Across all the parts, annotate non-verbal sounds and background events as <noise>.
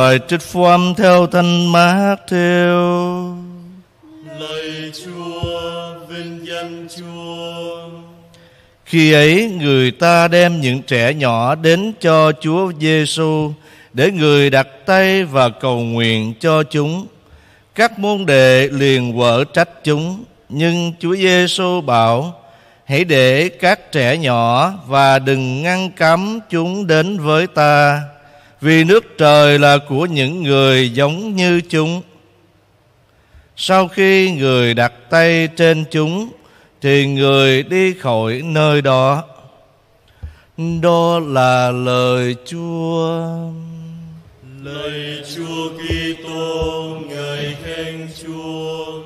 Bài trích phong theo thanh mát theo Lời Chúa, vinh danh Chúa Khi ấy người ta đem những trẻ nhỏ đến cho Chúa Giêsu Để người đặt tay và cầu nguyện cho chúng Các môn đệ liền vỡ trách chúng Nhưng Chúa Giêsu bảo Hãy để các trẻ nhỏ và đừng ngăn cấm chúng đến với ta vì nước trời là của những người giống như chúng sau khi người đặt tay trên chúng thì người đi khỏi nơi đó đó là lời chúa lời chúa kitô ngài khen chúa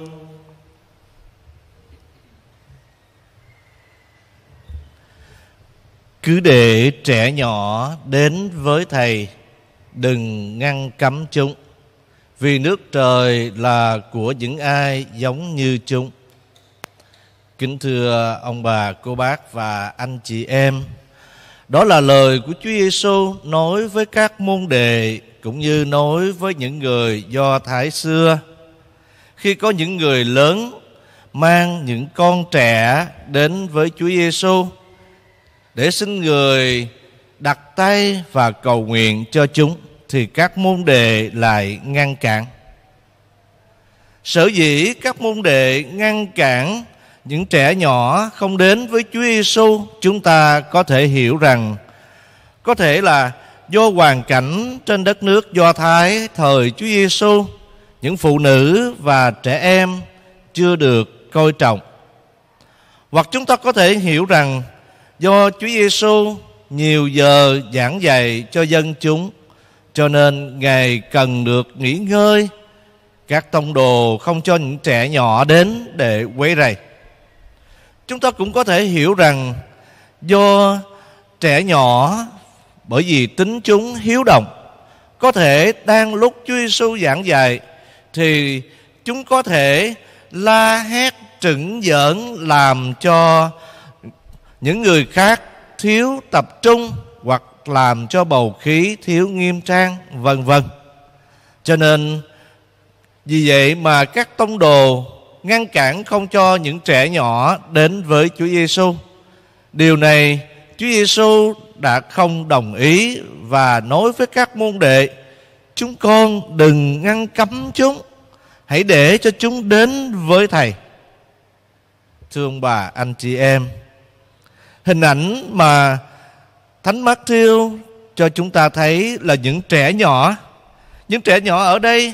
cứ để trẻ nhỏ đến với thầy đừng ngăn cấm chúng vì nước trời là của những ai giống như chúng kính thưa ông bà cô bác và anh chị em đó là lời của Chúa Giêsu nói với các môn đệ cũng như nói với những người do thái xưa khi có những người lớn mang những con trẻ đến với Chúa Giêsu để xin người đặt tay và cầu nguyện cho chúng thì các môn đệ lại ngăn cản sở dĩ các môn đệ ngăn cản những trẻ nhỏ không đến với Chúa Giêsu chúng ta có thể hiểu rằng có thể là do hoàn cảnh trên đất nước Do Thái thời Chúa Giêsu những phụ nữ và trẻ em chưa được coi trọng hoặc chúng ta có thể hiểu rằng do Chúa Giêsu nhiều giờ giảng dạy cho dân chúng cho nên ngài cần được nghỉ ngơi các tông đồ không cho những trẻ nhỏ đến để quấy rầy chúng ta cũng có thể hiểu rằng do trẻ nhỏ bởi vì tính chúng hiếu động có thể đang lúc Chúa Giêsu giảng dạy thì chúng có thể la hét trừng giỡn làm cho những người khác thiếu tập trung hoặc làm cho bầu khí thiếu nghiêm trang vân vân cho nên vì vậy mà các tông đồ ngăn cản không cho những trẻ nhỏ đến với Chúa Giêsu. Điều này Chúa Giêsu đã không đồng ý và nói với các môn đệ: "Chúng con đừng ngăn cấm chúng, hãy để cho chúng đến với thầy." Thương bà anh chị em, hình ảnh mà thánh thiêu cho chúng ta thấy là những trẻ nhỏ những trẻ nhỏ ở đây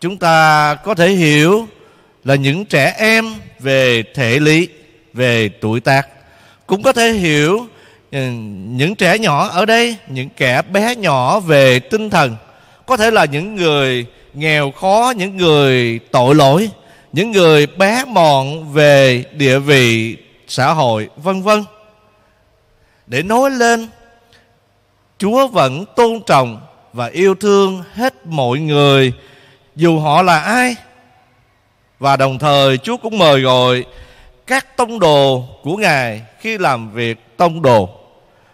chúng ta có thể hiểu là những trẻ em về thể lý về tuổi tác cũng có thể hiểu ừ, những trẻ nhỏ ở đây những kẻ bé nhỏ về tinh thần có thể là những người nghèo khó những người tội lỗi những người bé mọn về địa vị xã hội vân vân để nói lên Chúa vẫn tôn trọng và yêu thương hết mọi người dù họ là ai. Và đồng thời Chúa cũng mời gọi các tông đồ của Ngài khi làm việc tông đồ.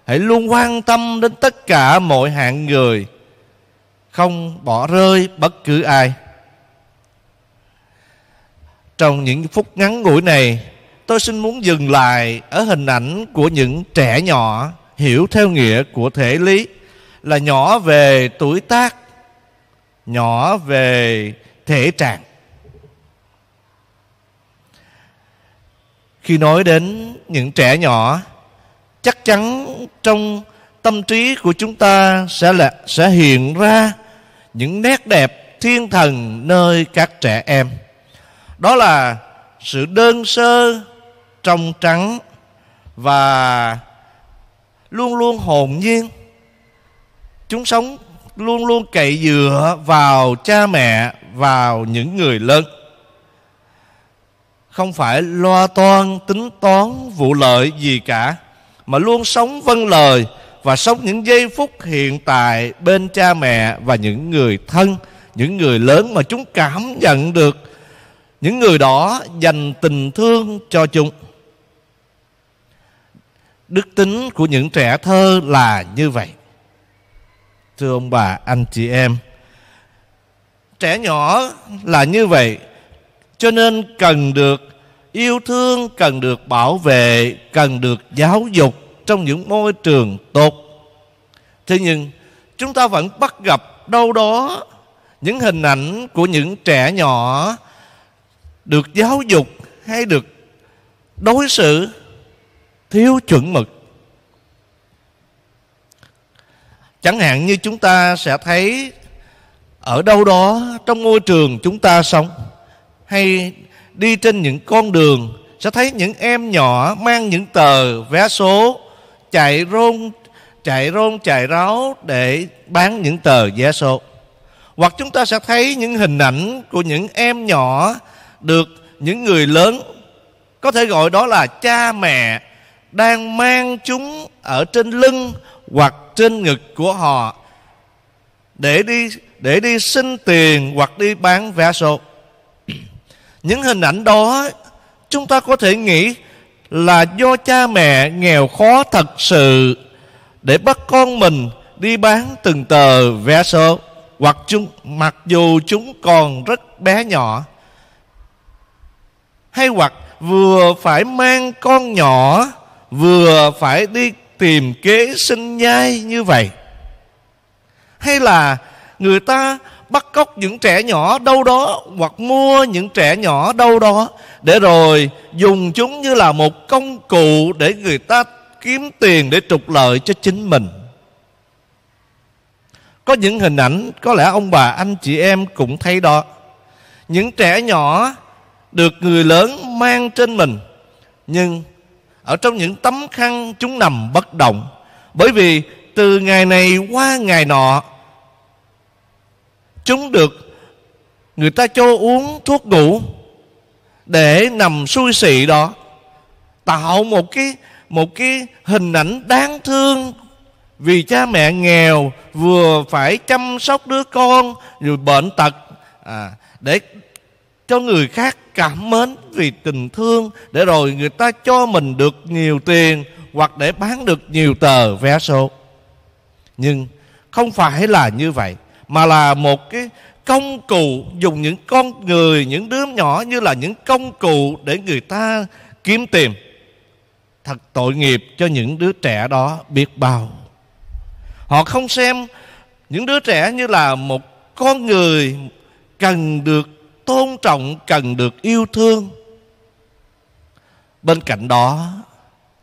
Hãy luôn quan tâm đến tất cả mọi hạng người, không bỏ rơi bất cứ ai. Trong những phút ngắn ngủi này, tôi xin muốn dừng lại ở hình ảnh của những trẻ nhỏ hiểu theo nghĩa của thể lý là nhỏ về tuổi tác nhỏ về thể trạng khi nói đến những trẻ nhỏ chắc chắn trong tâm trí của chúng ta sẽ là sẽ hiện ra những nét đẹp thiên thần nơi các trẻ em đó là sự đơn sơ trong trắng và luôn luôn hồn nhiên chúng sống luôn luôn cậy dựa vào cha mẹ vào những người lớn không phải lo toan tính toán vụ lợi gì cả mà luôn sống vâng lời và sống những giây phút hiện tại bên cha mẹ và những người thân những người lớn mà chúng cảm nhận được những người đó dành tình thương cho chúng đức tính của những trẻ thơ là như vậy thưa ông bà anh chị em trẻ nhỏ là như vậy cho nên cần được yêu thương cần được bảo vệ cần được giáo dục trong những môi trường tốt thế nhưng chúng ta vẫn bắt gặp đâu đó những hình ảnh của những trẻ nhỏ được giáo dục hay được đối xử thiếu chuẩn mực chẳng hạn như chúng ta sẽ thấy ở đâu đó trong môi trường chúng ta sống hay đi trên những con đường sẽ thấy những em nhỏ mang những tờ vé số chạy rôn chạy rôn chạy ráo để bán những tờ vé số hoặc chúng ta sẽ thấy những hình ảnh của những em nhỏ được những người lớn có thể gọi đó là cha mẹ đang mang chúng ở trên lưng hoặc trên ngực của họ để đi để đi xin tiền hoặc đi bán vé số <clears throat> những hình ảnh đó chúng ta có thể nghĩ là do cha mẹ nghèo khó thật sự để bắt con mình đi bán từng tờ vé số hoặc chúng mặc dù chúng còn rất bé nhỏ hay hoặc vừa phải mang con nhỏ vừa phải đi tìm kế sinh nhai như vậy hay là người ta bắt cóc những trẻ nhỏ đâu đó hoặc mua những trẻ nhỏ đâu đó để rồi dùng chúng như là một công cụ để người ta kiếm tiền để trục lợi cho chính mình có những hình ảnh có lẽ ông bà anh chị em cũng thấy đó những trẻ nhỏ được người lớn mang trên mình nhưng ở trong những tấm khăn chúng nằm bất động bởi vì từ ngày này qua ngày nọ chúng được người ta cho uống thuốc ngủ để nằm xui xị đó tạo một cái một cái hình ảnh đáng thương vì cha mẹ nghèo vừa phải chăm sóc đứa con rồi bệnh tật à, để cho người khác cảm mến vì tình thương để rồi người ta cho mình được nhiều tiền hoặc để bán được nhiều tờ vé số nhưng không phải là như vậy mà là một cái công cụ dùng những con người những đứa nhỏ như là những công cụ để người ta kiếm tiền thật tội nghiệp cho những đứa trẻ đó biết bao họ không xem những đứa trẻ như là một con người cần được tôn trọng cần được yêu thương bên cạnh đó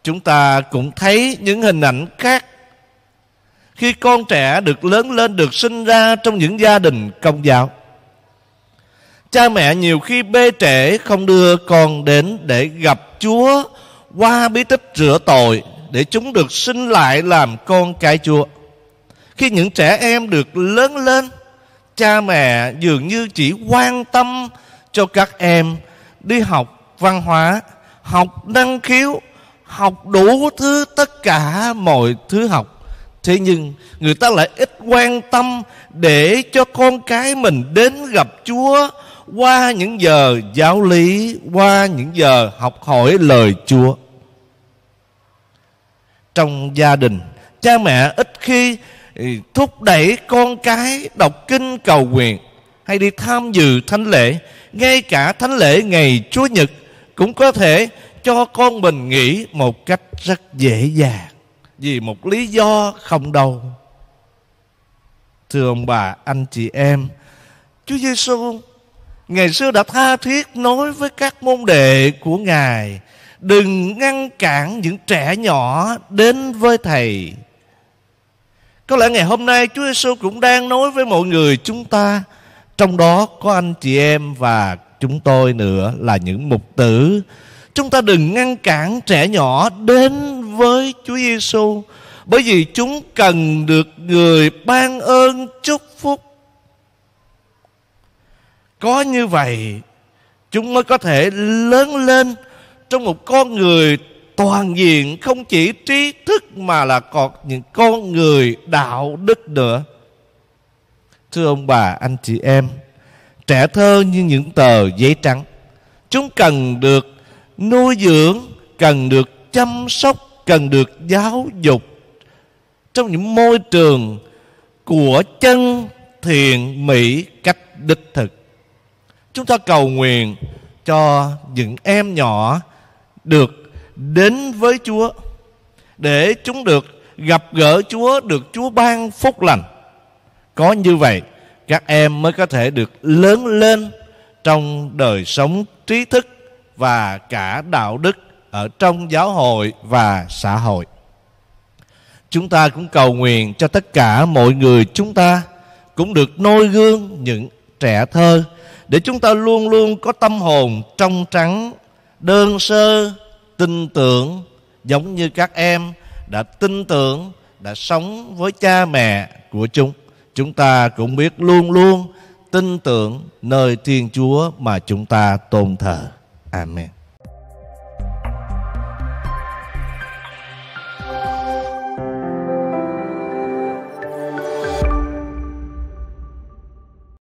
chúng ta cũng thấy những hình ảnh khác khi con trẻ được lớn lên được sinh ra trong những gia đình công giáo cha mẹ nhiều khi bê trễ không đưa con đến để gặp chúa qua bí tích rửa tội để chúng được sinh lại làm con cái chúa khi những trẻ em được lớn lên cha mẹ dường như chỉ quan tâm cho các em đi học văn hóa học năng khiếu học đủ thứ tất cả mọi thứ học thế nhưng người ta lại ít quan tâm để cho con cái mình đến gặp chúa qua những giờ giáo lý qua những giờ học hỏi lời chúa trong gia đình cha mẹ ít khi thúc đẩy con cái đọc kinh cầu nguyện hay đi tham dự thánh lễ ngay cả thánh lễ ngày chúa nhật cũng có thể cho con mình nghĩ một cách rất dễ dàng vì một lý do không đâu thưa ông bà anh chị em chúa giêsu ngày xưa đã tha thiết nói với các môn đệ của ngài đừng ngăn cản những trẻ nhỏ đến với thầy có lẽ ngày hôm nay Chúa Giêsu cũng đang nói với mọi người chúng ta Trong đó có anh chị em và chúng tôi nữa là những mục tử Chúng ta đừng ngăn cản trẻ nhỏ đến với Chúa Giêsu Bởi vì chúng cần được người ban ơn chúc phúc Có như vậy chúng mới có thể lớn lên trong một con người toàn diện không chỉ trí thức mà là còn những con người đạo đức nữa thưa ông bà anh chị em trẻ thơ như những tờ giấy trắng chúng cần được nuôi dưỡng cần được chăm sóc cần được giáo dục trong những môi trường của chân thiện mỹ cách đích thực chúng ta cầu nguyện cho những em nhỏ được đến với Chúa để chúng được gặp gỡ Chúa, được Chúa ban phúc lành. Có như vậy, các em mới có thể được lớn lên trong đời sống trí thức và cả đạo đức ở trong giáo hội và xã hội. Chúng ta cũng cầu nguyện cho tất cả mọi người chúng ta cũng được noi gương những trẻ thơ để chúng ta luôn luôn có tâm hồn trong trắng, đơn sơ, tin tưởng giống như các em đã tin tưởng đã sống với cha mẹ của chúng chúng ta cũng biết luôn luôn tin tưởng nơi thiên chúa mà chúng ta tôn thờ amen